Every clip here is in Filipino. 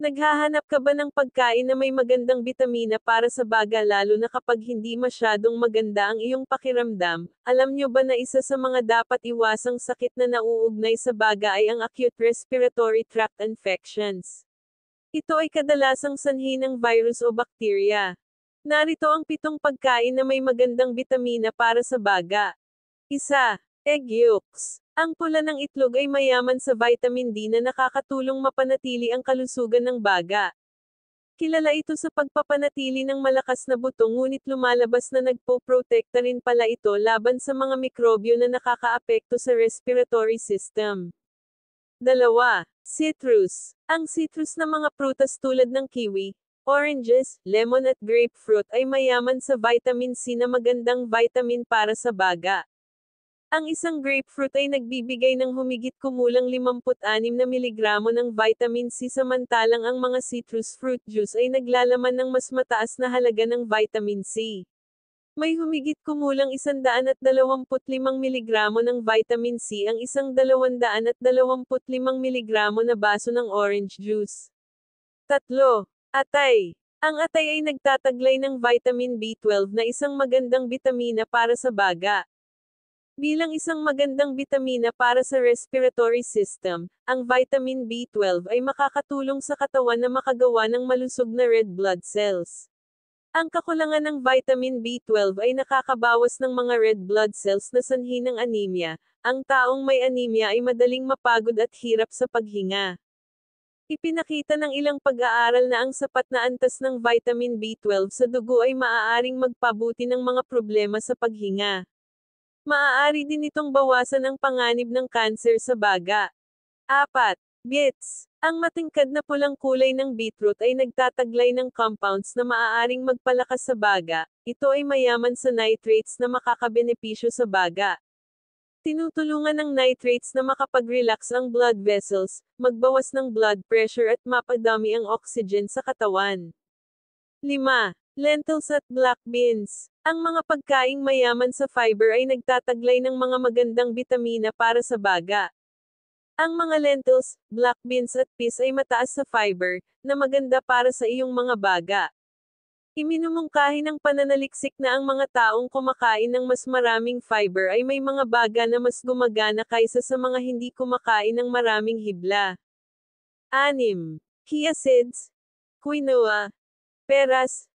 Naghahanap ka ba ng pagkain na may magandang bitamina para sa baga lalo na kapag hindi masyadong maganda ang iyong pakiramdam? Alam nyo ba na isa sa mga dapat iwasang sakit na nauugnay sa baga ay ang acute respiratory tract infections? Ito ay kadalasang sanhi ng virus o bakterya. Narito ang pitong pagkain na may magandang bitamina para sa baga. Isa, egg yolks. Ang pula ng itlog ay mayaman sa vitamin D na nakakatulong mapanatili ang kalusugan ng baga. Kilala ito sa pagpapanatili ng malakas na buto ngunit lumalabas na nagpo-protekta rin pala ito laban sa mga mikrobyo na nakakaapekto sa respiratory system. Dalawa, citrus. Ang citrus na mga prutas tulad ng kiwi, oranges, lemon at grapefruit ay mayaman sa vitamin C na magandang vitamin para sa baga. Ang isang grapefruit ay nagbibigay ng humigit kumulang 56 na miligramo ng vitamin C samantalang ang mga citrus fruit juice ay naglalaman ng mas mataas na halaga ng vitamin C. May humigit kumulang 125 miligramo ng vitamin C ang isang 225 miligramo na baso ng orange juice. Tatlo. Atay. Ang atay ay nagtataglay ng vitamin B12 na isang magandang bitamina para sa baga. Bilang isang magandang bitamina para sa respiratory system, ang vitamin B12 ay makakatulong sa katawan na makagawa ng malusog na red blood cells. Ang kakulangan ng vitamin B12 ay nakakabawas ng mga red blood cells na sanhi ng anemia. Ang taong may anemia ay madaling mapagod at hirap sa paghinga. Ipinakita ng ilang pag-aaral na ang sapat na antas ng vitamin B12 sa dugo ay maaaring magpabuti ng mga problema sa paghinga. Maaari din itong bawasan ang panganib ng kanser sa baga. 4. Bits. Ang matingkad na pulang kulay ng beetroot ay nagtataglay ng compounds na maaaring magpalakas sa baga. Ito ay mayaman sa nitrates na makakabenepisyo sa baga. Tinutulungan ng nitrates na makapag-relax ang blood vessels, magbawas ng blood pressure at mapadami ang oxygen sa katawan. 5 lentils at black beans. Ang mga pagkaing mayaman sa fiber ay nagtataglay ng mga magandang bitamina para sa baga. Ang mga lentils, black beans at peas ay mataas sa fiber, na maganda para sa iyong mga baga. Iminumungkahi ng pananaliksik na ang mga taong kumakain ng mas maraming fiber ay may mga baga na mas gumagana kaysa sa mga hindi kumakain ng maraming hibla. 6. Chia seeds, quinoa, peras,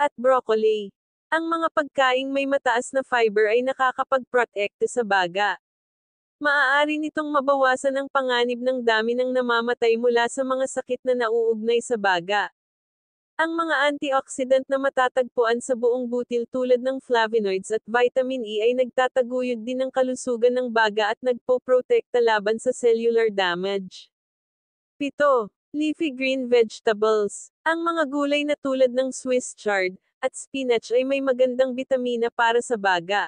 at broccoli. Ang mga pagkaing may mataas na fiber ay nakakapagprotekto sa baga. Maaari nitong mabawasan ang panganib ng dami ng namamatay mula sa mga sakit na nauugnay sa baga. Ang mga antioxidant na matatagpuan sa buong butil tulad ng flavonoids at vitamin E ay nagtataguyod din ng kalusugan ng baga at nagpoprotekta laban sa cellular damage. 7. Leafy green vegetables. Ang mga gulay na tulad ng Swiss chard at spinach ay may magandang bitamina para sa baga.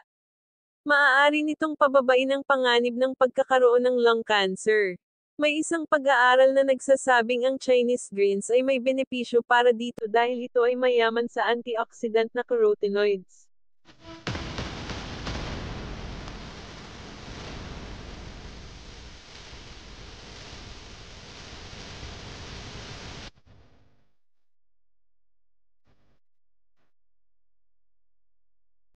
Maaari nitong pababain ang panganib ng pagkakaroon ng lung cancer. May isang pag-aaral na nagsasabing ang Chinese greens ay may benepisyo para dito dahil ito ay mayaman sa antioxidant na carotenoids.